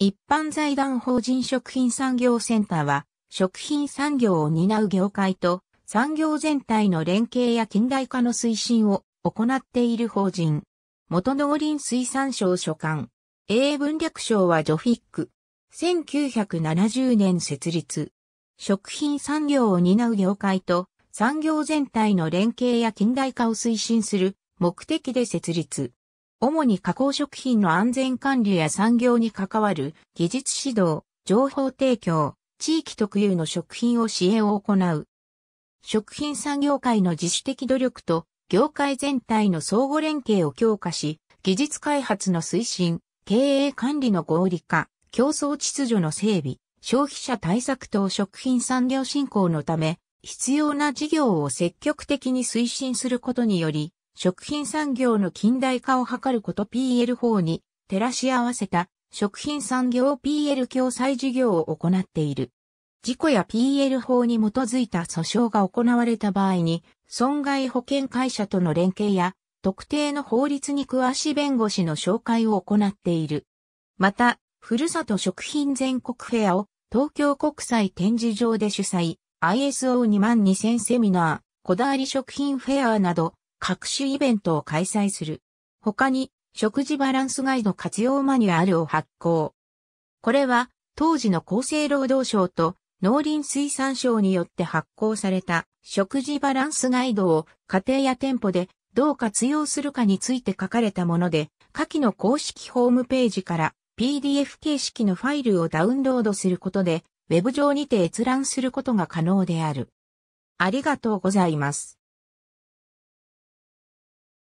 一般財団法人食品産業センターは、食品産業を担う業界と産業全体の連携や近代化の推進を行っている法人。元農林水産省所管。英文略称はジョフィック。1970年設立。食品産業を担う業界と産業全体の連携や近代化を推進する目的で設立。主に加工食品の安全管理や産業に関わる技術指導、情報提供、地域特有の食品を支援を行う。食品産業界の自主的努力と業界全体の相互連携を強化し、技術開発の推進、経営管理の合理化、競争秩序の整備、消費者対策等食品産業振興のため、必要な事業を積極的に推進することにより、食品産業の近代化を図ること PL 法に照らし合わせた食品産業 PL 共済事業を行っている。事故や PL 法に基づいた訴訟が行われた場合に、損害保険会社との連携や、特定の法律に詳しい弁護士の紹介を行っている。また、ふるさと食品全国フェアを東京国際展示場で主催、ISO22000 セミナー、こだわり食品フェアなど、各種イベントを開催する。他に、食事バランスガイド活用マニュアルを発行。これは、当時の厚生労働省と農林水産省によって発行された食事バランスガイドを家庭や店舗でどう活用するかについて書かれたもので、下記の公式ホームページから PDF 形式のファイルをダウンロードすることで、ウェブ上にて閲覧することが可能である。ありがとうございます。